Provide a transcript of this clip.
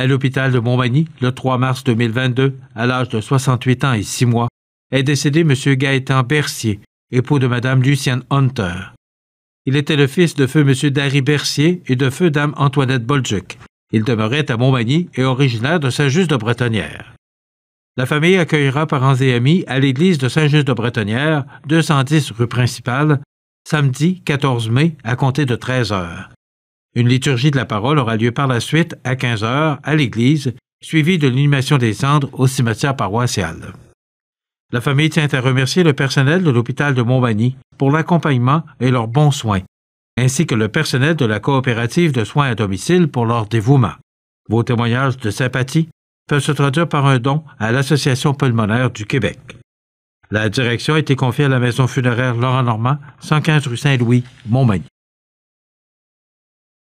à l'hôpital de Montmagny le 3 mars 2022 à l'âge de 68 ans et 6 mois est décédé M. Gaëtan Bercier, époux de Mme Lucienne Hunter. Il était le fils de feu M. Darry Bercier et de feu Dame Antoinette Bolduc. Il demeurait à Montmagny et originaire de Saint-Just-de-Bretonnière. La famille accueillera parents et amis à l'église de Saint-Just-de-Bretonnière, 210 rue principale, samedi 14 mai à compter de 13 heures. Une liturgie de la parole aura lieu par la suite à 15 heures à l'église, suivie de l'inhumation des cendres au cimetière paroissial. La famille tient à remercier le personnel de l'hôpital de Montmagny pour l'accompagnement et leurs bons soins, ainsi que le personnel de la coopérative de soins à domicile pour leur dévouement. Vos témoignages de sympathie peuvent se traduire par un don à l'Association pulmonaire du Québec. La direction a été confiée à la maison funéraire Laurent Normand, 115 rue Saint-Louis, Montmagny.